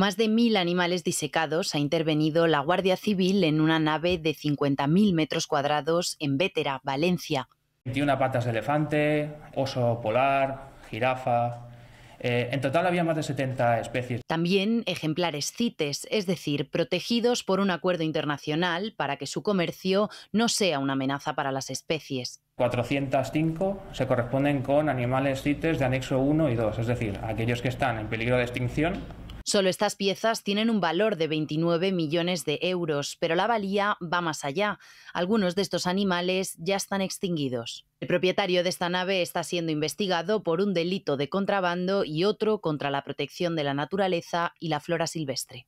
Más de mil animales disecados ha intervenido la Guardia Civil en una nave de 50.000 metros cuadrados en Vétera, Valencia. 21 patas de elefante, oso polar, jirafa, eh, en total había más de 70 especies. También ejemplares CITES, es decir, protegidos por un acuerdo internacional para que su comercio no sea una amenaza para las especies. 405 se corresponden con animales CITES de anexo 1 y 2, es decir, aquellos que están en peligro de extinción Solo estas piezas tienen un valor de 29 millones de euros, pero la valía va más allá. Algunos de estos animales ya están extinguidos. El propietario de esta nave está siendo investigado por un delito de contrabando y otro contra la protección de la naturaleza y la flora silvestre.